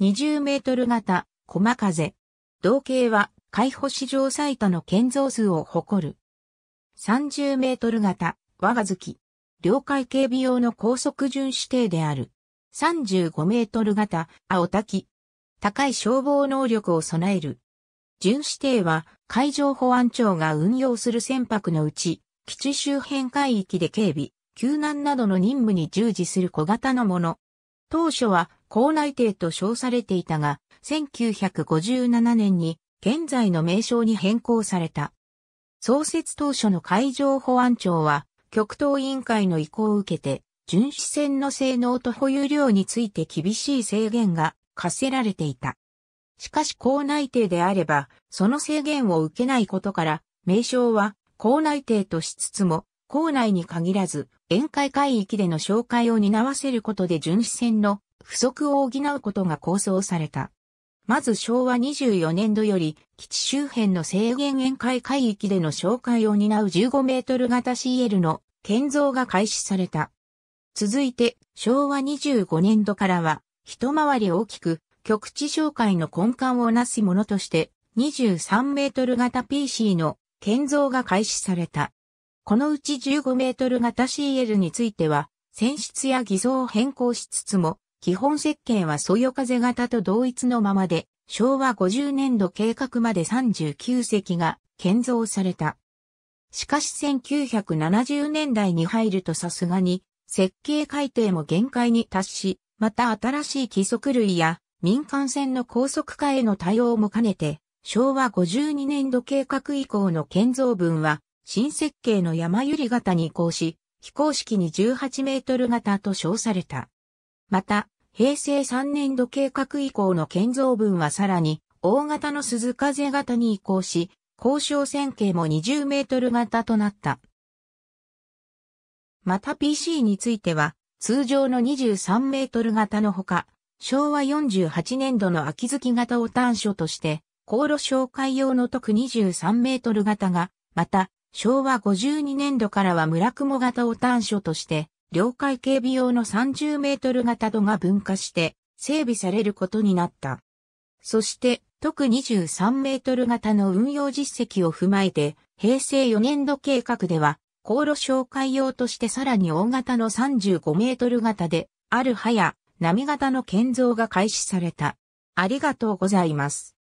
20メートル型、駒風。同型は、海保史上最多の建造数を誇る。30メートル型、我が月。領海警備用の高速巡視艇である。35メートル型、青滝。高い消防能力を備える。巡視艇は海上保安庁が運用する船舶のうち、基地周辺海域で警備、救難などの任務に従事する小型のもの。当初は校内邸と称されていたが、1957年に現在の名称に変更された。創設当初の海上保安庁は、極東委員会の意向を受けて、巡視船の性能と保有量について厳しい制限が課せられていた。しかし校内艇であれば、その制限を受けないことから、名称は校内艇としつつも、校内に限らず、宴会海域での紹介を担わせることで巡視船の不足を補うことが構想された。まず昭和24年度より、基地周辺の制限宴会海域での紹介を担う15メートル型 CL の建造が開始された。続いて、昭和25年度からは、一回り大きく、局地紹介の根幹をなすものとして、23メートル型 PC の建造が開始された。このうち15メートル型 CL については、船出や偽装を変更しつつも、基本設計はそよ風型と同一のままで、昭和50年度計画まで39隻が建造された。しかし1970年代に入るとさすがに、設計改定も限界に達し、また新しい規則類や民間船の高速化への対応も兼ねて、昭和52年度計画以降の建造分は新設計の山百合型に移行し、非公式に18メートル型と称された。また、平成3年度計画以降の建造分はさらに、大型の鈴風型に移行し、交渉線形も20メートル型となった。また PC については、通常の23メートル型のほか、昭和48年度の秋月型を短所として、航路紹介用の特23メートル型が、また、昭和52年度からは村雲型を端緒として、領海警備用の30メートル型度が分化して整備されることになった。そして、特23メートル型の運用実績を踏まえて、平成4年度計画では、航路紹介用としてさらに大型の35メートル型で、あるはや、波型の建造が開始された。ありがとうございます。